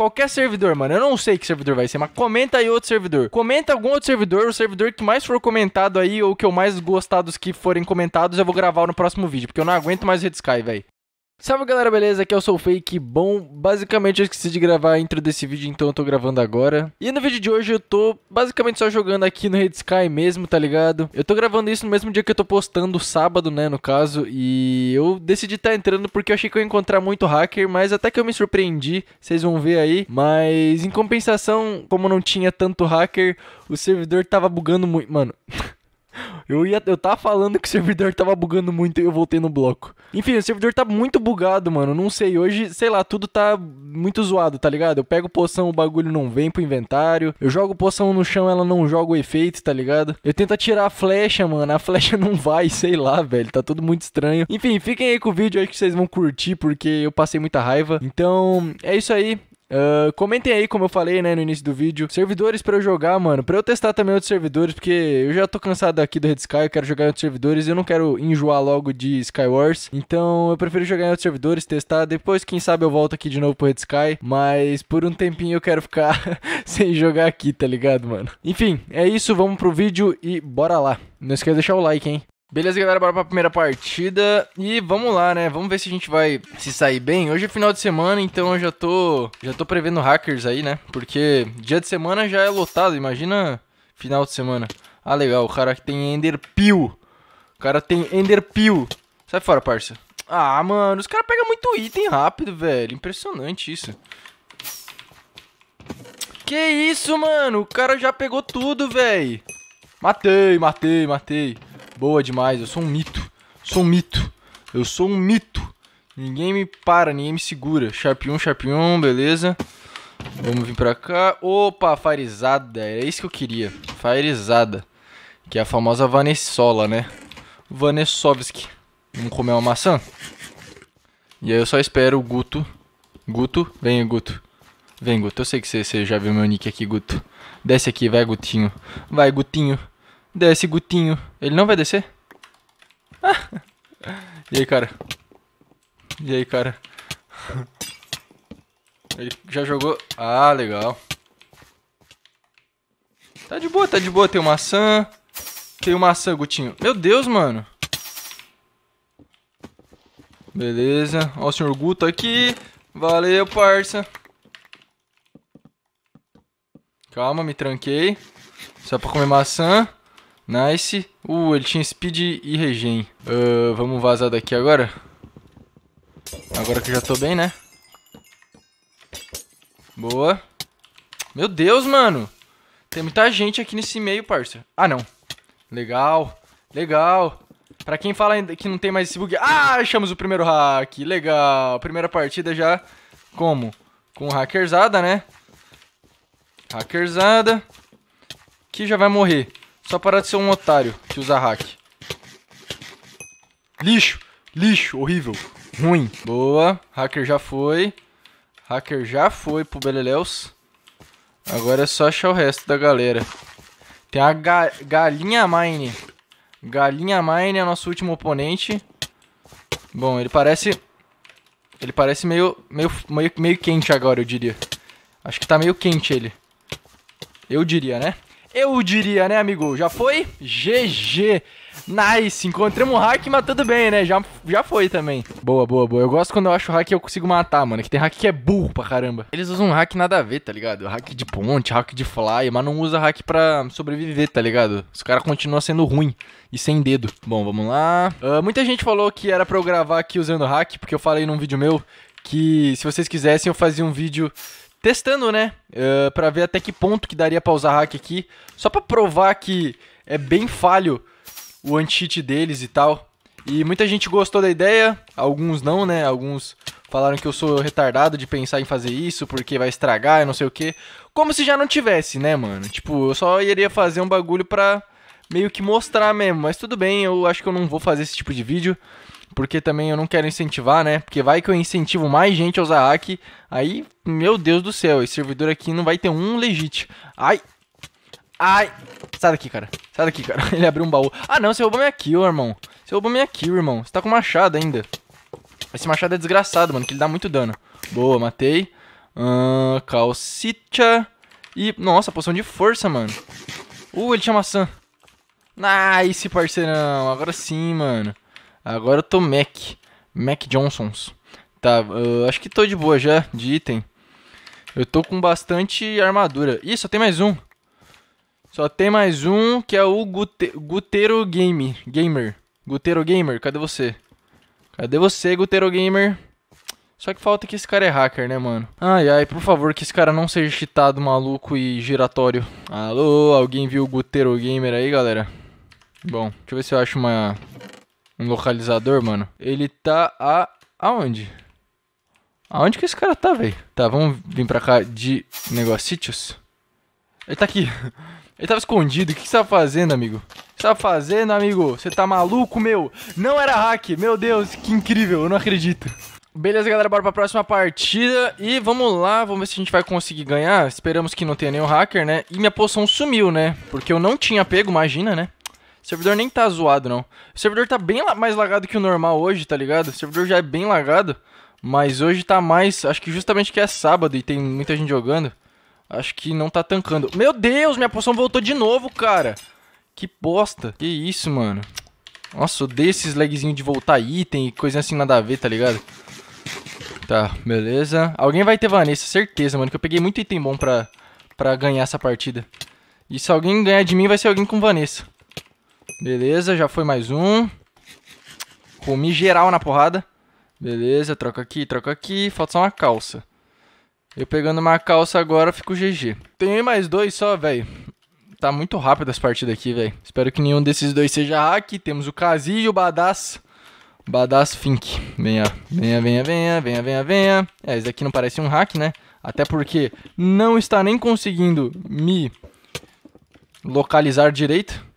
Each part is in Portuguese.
Qualquer servidor, mano. Eu não sei que servidor vai ser, mas comenta aí outro servidor. Comenta algum outro servidor, o servidor que mais for comentado aí, ou que eu mais gostar dos que forem comentados, eu vou gravar no próximo vídeo, porque eu não aguento mais Red Sky, velho. Salve galera, beleza? Aqui é o Soul Fake. Bom, basicamente eu esqueci de gravar a intro desse vídeo, então eu tô gravando agora. E no vídeo de hoje eu tô basicamente só jogando aqui no Red Sky mesmo, tá ligado? Eu tô gravando isso no mesmo dia que eu tô postando, sábado, né, no caso. E eu decidi tá entrando porque eu achei que eu ia encontrar muito hacker, mas até que eu me surpreendi, vocês vão ver aí. Mas em compensação, como não tinha tanto hacker, o servidor tava bugando muito. Mano. Eu ia, eu tava falando que o servidor tava bugando muito e eu voltei no bloco. Enfim, o servidor tá muito bugado, mano. Não sei, hoje, sei lá, tudo tá muito zoado, tá ligado? Eu pego poção, o bagulho não vem pro inventário. Eu jogo poção no chão, ela não joga o efeito, tá ligado? Eu tento atirar a flecha, mano. A flecha não vai, sei lá, velho. Tá tudo muito estranho. Enfim, fiquem aí com o vídeo, acho que vocês vão curtir porque eu passei muita raiva. Então, é isso aí. Uh, comentem aí, como eu falei, né, no início do vídeo, servidores para eu jogar, mano. Para eu testar também outros servidores, porque eu já tô cansado aqui do Red Sky, eu quero jogar em outros servidores, eu não quero enjoar logo de Skywars. Então, eu prefiro jogar em outros servidores, testar, depois quem sabe eu volto aqui de novo pro Red Sky, mas por um tempinho eu quero ficar sem jogar aqui, tá ligado, mano? Enfim, é isso, vamos pro vídeo e bora lá. Não esquece de deixar o like, hein? Beleza, galera, bora pra primeira partida. E vamos lá, né? Vamos ver se a gente vai se sair bem. Hoje é final de semana, então eu já tô, já tô prevendo hackers aí, né? Porque dia de semana já é lotado, imagina final de semana. Ah, legal, o cara que tem Enderpeel. O cara tem Enderpeel. Sai fora, parça. Ah, mano, os caras pegam muito item rápido, velho. Impressionante isso. Que isso, mano? O cara já pegou tudo, velho. Matei, matei, matei. Boa demais, eu sou um mito. Sou um mito. Eu sou um mito. Ninguém me para, ninguém me segura. Sharp 1, beleza. Vamos vir pra cá. Opa, Farizada. Era isso que eu queria. Farizada. Que é a famosa Vanessola, né? Vanessovski. Vamos comer uma maçã? E aí eu só espero o Guto. Guto, vem, Guto. Vem, Guto. Eu sei que você, você já viu meu nick aqui, Guto. Desce aqui, vai, Gutinho. Vai, Gutinho. Desce, Gutinho. Ele não vai descer? Ah. E aí, cara? E aí, cara? Ele já jogou. Ah, legal. Tá de boa, tá de boa. Tem maçã. Tem maçã, Gutinho. Meu Deus, mano. Beleza. Ó o senhor Guto aqui. Valeu, parça. Calma, me tranquei. Só pra comer maçã. Nice. Uh, ele tinha speed e regen. Uh, vamos vazar daqui agora? Agora que eu já tô bem, né? Boa. Meu Deus, mano. Tem muita gente aqui nesse meio, parça. Ah, não. Legal. Legal. Pra quem fala que não tem mais esse bug... Ah, achamos o primeiro hack. Legal. Primeira partida já... Como? Com hackerzada, né? Hackerzada. Que já vai morrer. Só parar de ser um otário que usa hack. Lixo, lixo, horrível, ruim. Boa, hacker já foi. Hacker já foi pro Beleléus. Agora é só achar o resto da galera. Tem a ga Galinha Mine. Galinha Mine é nosso último oponente. Bom, ele parece... Ele parece meio, meio, meio, meio quente agora, eu diria. Acho que tá meio quente ele. Eu diria, né? eu diria, né, amigo? Já foi? GG. Nice, encontramos um hack, mas tudo bem, né? Já, já foi também. Boa, boa, boa. Eu gosto quando eu acho hack e eu consigo matar, mano. É que tem hack que é burro pra caramba. Eles usam hack nada a ver, tá ligado? Hack de ponte, hack de fly, mas não usa hack pra sobreviver, tá ligado? Os caras continuam sendo ruim e sem dedo. Bom, vamos lá. Uh, muita gente falou que era pra eu gravar aqui usando hack, porque eu falei num vídeo meu que se vocês quisessem eu fazia um vídeo testando, né? Uh, eh, para ver até que ponto que daria pra usar hack aqui. Só para provar que é bem falho o anti-cheat deles e tal. E muita gente gostou da ideia, alguns não, né? Alguns falaram que eu sou retardado de pensar em fazer isso porque vai estragar e não sei o que. Como se já não tivesse, né, mano? Tipo, eu só iria fazer um bagulho pra meio que mostrar mesmo. Mas tudo bem, eu acho que eu não vou fazer esse tipo de vídeo porque também eu não quero incentivar, né? Porque vai que eu incentivo mais gente a usar hack, aí, meu Deus do céu, esse servidor aqui não vai ter um legit. Ai! Ai! Sai daqui, cara. Sai daqui, cara. Ele abriu um baú. Ah, não, você roubou minha kill, irmão. Você roubou minha kill, irmão. Você tá com machado ainda. Esse machado é desgraçado, mano, que ele dá muito dano. Boa, matei. Uh, calcita. E, nossa, poção de força, mano. Uh, ele tinha maçã. Nice, parceirão. Agora sim, mano. Agora eu tô Mac. Mac Johnsons. Tá, uh, acho que tô de boa já de item. Eu tô com bastante armadura. Ih, só tem mais um. Só tem mais um que é o Gute Gutero Game, Gamer. Gutero Gamer, cadê você? Cadê você, Gutero Gamer? Só que falta que esse cara é hacker, né, mano? Ai, ai, por favor, que esse cara não seja cheatado, maluco e giratório. Alô, alguém viu o Gutero Gamer aí, galera? Bom, deixa eu ver se eu acho uma um localizador, mano. Ele tá a. aonde? Aonde que esse cara tá, velho? Tá, vamos vir pra cá de negócios. Ele tá aqui. Ele tava escondido. O que você tá fazendo, amigo? O que você tá fazendo, amigo? Você tá maluco, meu? Não era hack. Meu Deus, que incrível. Eu não acredito. Beleza, galera. Bora pra próxima partida. E vamos lá. Vamos ver se a gente vai conseguir ganhar. Esperamos que não tenha nenhum hacker, né? E minha poção sumiu, né? Porque eu não tinha pego, imagina, né? O servidor nem tá zoado, não. O servidor tá bem mais lagado que o normal hoje, tá ligado? O servidor já é bem lagado, mas hoje tá mais. Acho que justamente que é sábado e tem muita gente jogando. Acho que não tá tancando. Meu Deus, minha poção voltou de novo, cara. Que bosta. Que isso, mano. Nossa, odeio esses lagzinhos de voltar item e coisa assim nada a ver, tá ligado? Tá, beleza. Alguém vai ter Vanessa, certeza, mano. Que eu peguei muito item bom pra, pra ganhar essa partida. E se alguém ganhar de mim, vai ser alguém com Vanessa. Beleza, já foi mais um. Comi geral na porrada. Beleza, troca aqui, troca aqui. Falta só uma calça. Eu pegando uma calça agora, fico GG. Tem mais dois só, velho. Tá muito rápido as partidas aqui, velho. Espero que nenhum desses dois seja hack. Temos o Kazi e o Badass. Badass Fink. Venha, venha, venha, venha, venha, venha, venha. É, esse daqui não parece um hack, né? Até porque não está nem conseguindo me localizar direito.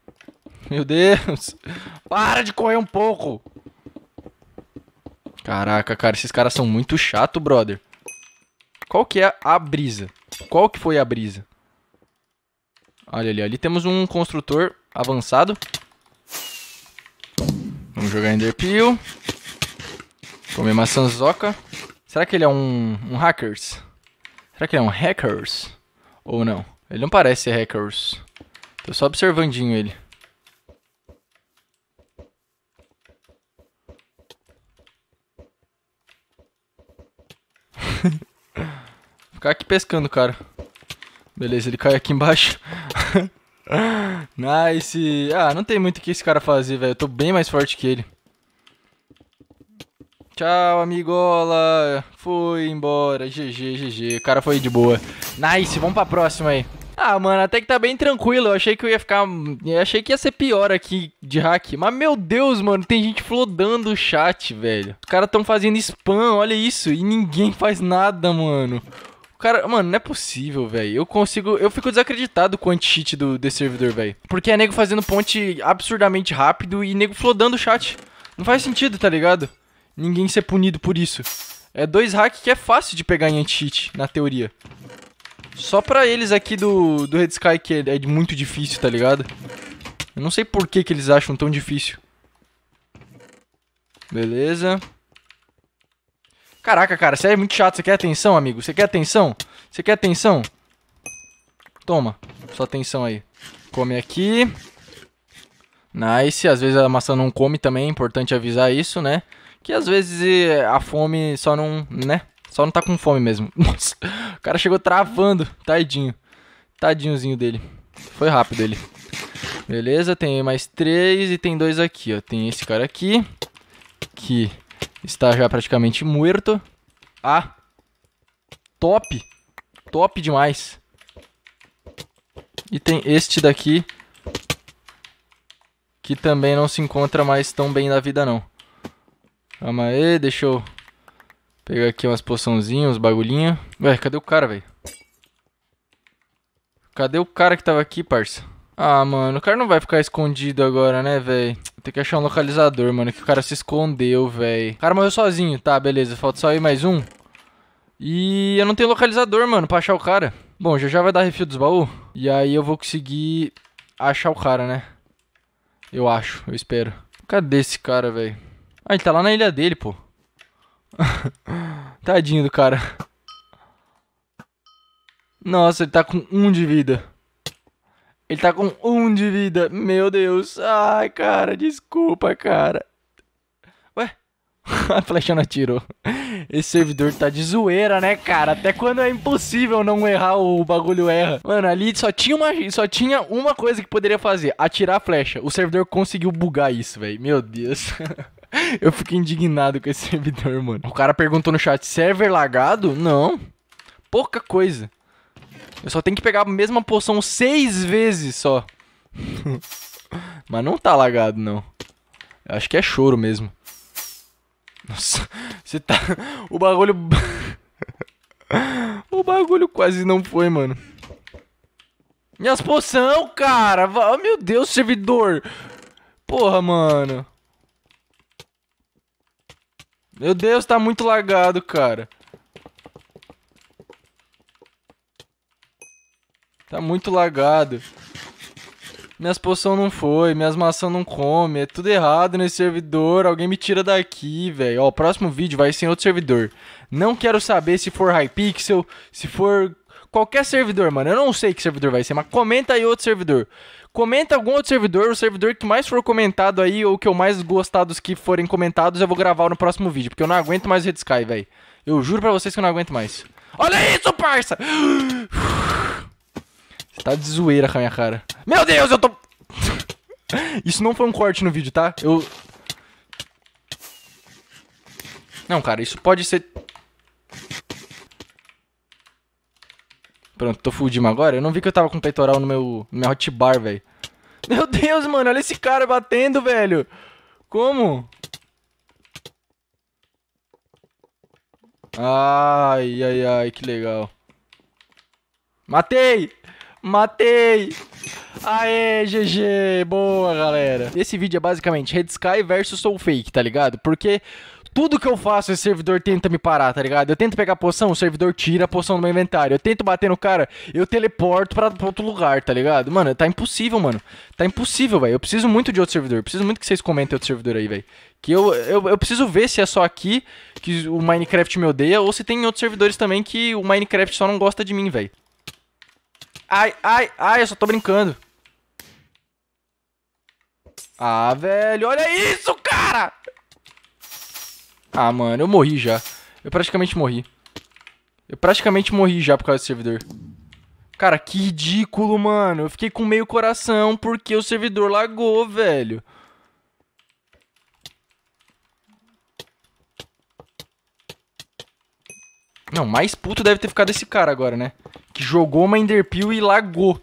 Meu Deus. Para de correr um pouco. Caraca, cara, esses caras são muito chato, brother. Qual que é a brisa? Qual que foi a brisa? Olha ali, ali temos um construtor avançado. Vamos jogar Enderpeel. Comer maçãzoca. Será que ele é um, um hackers? Será que ele é um hackers? Ou não? Ele não parece ser hackers. Tô só observandinho ele. ficar aqui pescando, cara. Beleza, ele cai aqui embaixo. nice. Ah, não tem muito o que esse cara fazer, velho. Eu tô bem mais forte que ele. Tchau, amigola. Foi embora. GG, GG. O cara foi de boa. Nice, vamos pra próxima aí. Ah, mano, até que tá bem tranquilo. Eu achei que eu ia ficar. Eu achei que ia ser pior aqui de hack. Mas, meu Deus, mano, tem gente flodando o chat, velho. Os caras tão fazendo spam, olha isso. E ninguém faz nada, mano cara, mano, não é possível, velho. Eu consigo, eu fico desacreditado com o anti-cheat do The Servidor, velho. Porque é nego fazendo ponte absurdamente rápido e nego flodando o chat. Não faz sentido, tá ligado? Ninguém ser punido por isso. É dois hacks que é fácil de pegar em anti-cheat, na teoria. Só pra eles aqui do, do Red Sky que é, é muito difícil, tá ligado? Eu não sei por que, que eles acham tão difícil. Beleza. Caraca, cara, você é muito chato. Você quer atenção, amigo? Você quer atenção? Você quer atenção? Toma, sua atenção aí. Come aqui. Nice. Às vezes a maçã não come também, é importante avisar isso, né? Que às vezes eh, a fome só não, né? Só não tá com fome mesmo. Nossa, o cara chegou travando. Tadinho. Tadinhozinho dele. Foi rápido ele. Beleza, tem mais três e tem dois aqui, ó. Tem esse cara aqui. Que está já praticamente morto. Ah! Top! Top demais! E tem este daqui, que também não se encontra mais tão bem na vida, não. Calma aí, deixa eu pegar aqui umas poçãozinhas, uns bagulhinhos. Ué, cadê o cara, velho? Cadê o cara que tava aqui, parça? Ah, mano, o cara não vai ficar escondido agora, né, velho? Tem que achar um localizador, mano, que o cara se escondeu, velho. O cara morreu sozinho, tá, beleza. Falta só ir mais um. E eu não tenho localizador, mano, pra achar o cara. Bom, já já vai dar refil dos baús. E aí eu vou conseguir achar o cara, né? Eu acho, eu espero. Cadê esse cara, velho? Ah, ele tá lá na ilha dele, pô. Tadinho do cara. Nossa, ele tá com um de vida. Ele tá com um de vida. Meu Deus. Ai, cara, desculpa, cara. Ué? A flecha não atirou. Esse servidor tá de zoeira, né, cara? Até quando é impossível não errar, o bagulho erra. Mano, ali só tinha uma, só tinha uma coisa que poderia fazer: atirar a flecha. O servidor conseguiu bugar isso, velho. Meu Deus. Eu fiquei indignado com esse servidor, mano. O cara perguntou no chat: server lagado? Não. Pouca coisa. Eu só tenho que pegar a mesma poção seis vezes só. Mas não tá lagado, não. Eu acho que é choro mesmo. Nossa, você tá... O bagulho... o bagulho quase não foi, mano. Minhas poção, cara! Oh, meu Deus, servidor! Porra, mano. Meu Deus, tá muito lagado, cara. muito lagado. Minhas poções não foi, minhas maçãs não come, é tudo errado nesse servidor, alguém me tira daqui, velho. Ó, o próximo vídeo vai ser em outro servidor. Não quero saber se for Hypixel, se for qualquer servidor, mano. Eu não sei que servidor vai ser, mas comenta aí outro servidor. Comenta algum outro servidor, o servidor que mais for comentado aí, ou que eu mais gostar dos que forem comentados, eu vou gravar no próximo vídeo, porque eu não aguento mais Red Sky, velho. Eu juro pra vocês que eu não aguento mais. Olha isso, parça! Você tá de zoeira com a minha cara. Meu Deus, eu tô... Isso não foi um corte no vídeo, tá? Eu... Não, cara, isso pode ser... Pronto, tô fudindo agora. Eu não vi que eu tava com o peitoral no meu, no meu hotbar, velho. Meu Deus, mano, olha esse cara batendo, velho. Como? Ai, ai, ai, que legal. Matei! Matei! Aê, GG! Boa, galera! Esse vídeo é basicamente Red Sky versus Soul Fake, tá ligado? Porque tudo que eu faço, esse servidor tenta me parar, tá ligado? Eu tento pegar a poção, o servidor tira a poção do meu inventário. Eu tento bater no cara, eu teleporto pra, pra outro lugar, tá ligado? Mano, tá impossível, mano. Tá impossível, velho. Eu preciso muito de outro servidor. Eu preciso muito que vocês comentem outro servidor aí, velho. Que eu, eu, eu preciso ver se é só aqui que o Minecraft me odeia ou se tem outros servidores também que o Minecraft só não gosta de mim, velho ai, ai, ai, eu só tô brincando. Ah, velho, olha isso, cara! Ah, mano, eu morri já. Eu praticamente morri. Eu praticamente morri já por causa do servidor. Cara, que ridículo, mano. Eu fiquei com meio coração porque o servidor lagou, velho. Não, mais puto deve ter ficado esse cara agora, né? Que jogou uma Enderpeel e lagou.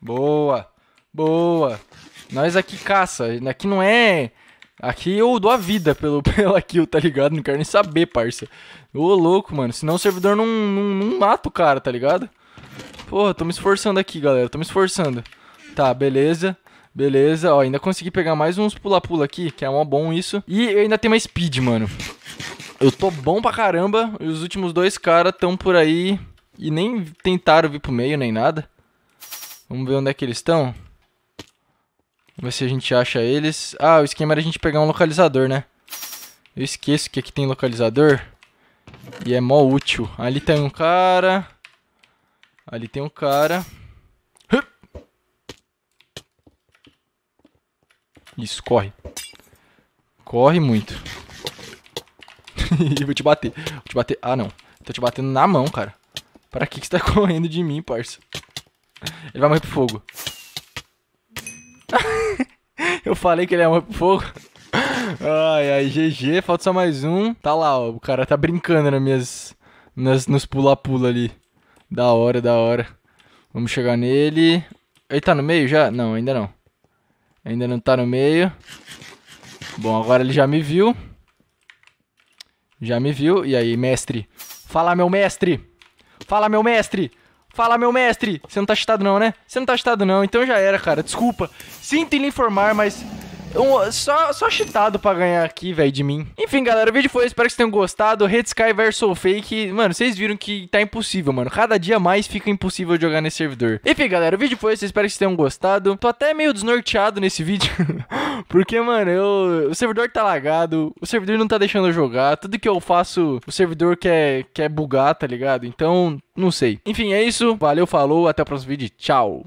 Boa, boa. Nós aqui caça, aqui não é... Aqui eu dou a vida pelo, pela kill, tá ligado? Não quero nem saber, parça. Ô, louco, mano. Senão o servidor não, não, não mata o cara, tá ligado? Porra, tô me esforçando aqui, galera. Tô me esforçando. Tá, beleza. Beleza, ó, ainda consegui pegar mais uns pula-pula aqui, que é mó bom isso. E eu ainda tenho uma speed, mano. Eu tô bom pra caramba, e os últimos dois caras tão por aí e nem tentaram vir pro meio, nem nada. Vamos ver onde é que eles estão. Vamos ver se a gente acha eles. Ah, o esquema era a gente pegar um localizador, né? Eu esqueço que aqui é tem localizador. E é mó útil. Ali tem um cara. Ali tem um cara. Isso, corre. Corre muito. vou te bater. Vou te bater. Ah, não. Tô te batendo na mão, cara. Pra que, que você tá correndo de mim, parça? Ele vai morrer pro fogo. Eu falei que ele ia morrer pro fogo. Ai, ai, GG. Falta só mais um. Tá lá, ó. O cara tá brincando nas minhas... Nas, nos pula-pula ali. Da hora, da hora. Vamos chegar nele. Ele tá no meio já? Não, ainda não. Ainda não tá no meio. Bom, agora ele já me viu. Já me viu. E aí, mestre? Fala, meu mestre! Fala, meu mestre! Fala, meu mestre! Você não tá chitado não, né? Você não tá chitado não, então já era, cara. Desculpa. Sinto lhe informar, mas um, só, só chitado pra ganhar aqui, velho, de mim. Enfim, galera, o vídeo foi Espero que vocês tenham gostado. Red Sky vs Fake. Mano, vocês viram que tá impossível, mano. Cada dia mais fica impossível jogar nesse servidor. Enfim, galera, o vídeo foi esse. Espero que vocês tenham gostado. Tô até meio desnorteado nesse vídeo. porque, mano, eu, o servidor tá lagado. O servidor não tá deixando eu jogar. Tudo que eu faço, o servidor quer, quer bugar, tá ligado? Então, não sei. Enfim, é isso. Valeu, falou. Até o próximo vídeo. Tchau.